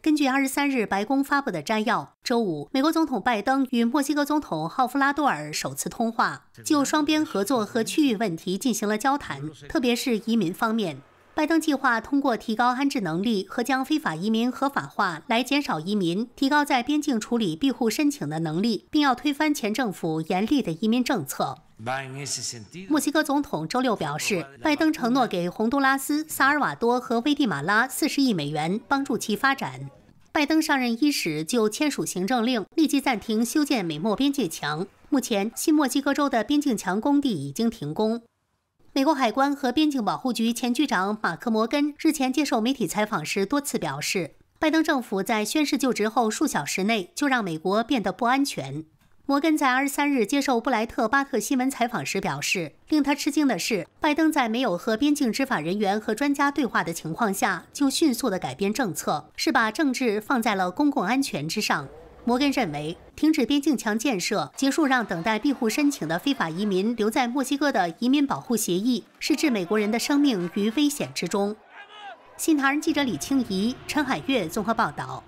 根据二十三日白宫发布的摘要，周五，美国总统拜登与墨西哥总统奥夫拉多尔首次通话，就双边合作和区域问题进行了交谈，特别是移民方面。拜登计划通过提高安置能力和将非法移民合法化来减少移民，提高在边境处理庇护申请的能力，并要推翻前政府严厉的移民政策。墨西哥总统周六表示，拜登承诺给洪都拉斯、萨尔瓦多和危地马拉四十亿美元，帮助其发展。拜登上任伊始就签署行政令，立即暂停修建美墨边界墙。目前，新墨西哥州的边境墙工地已经停工。美国海关和边境保护局前局长马克·摩根日前接受媒体采访时多次表示，拜登政府在宣誓就职后数小时内就让美国变得不安全。摩根在二十三日接受布莱特巴特新闻采访时表示，令他吃惊的是，拜登在没有和边境执法人员和专家对话的情况下，就迅速地改变政策，是把政治放在了公共安全之上。摩根认为，停止边境墙建设、结束让等待庇护申请的非法移民留在墨西哥的移民保护协议，是置美国人的生命于危险之中。新唐人记者李清怡、陈海月综合报道。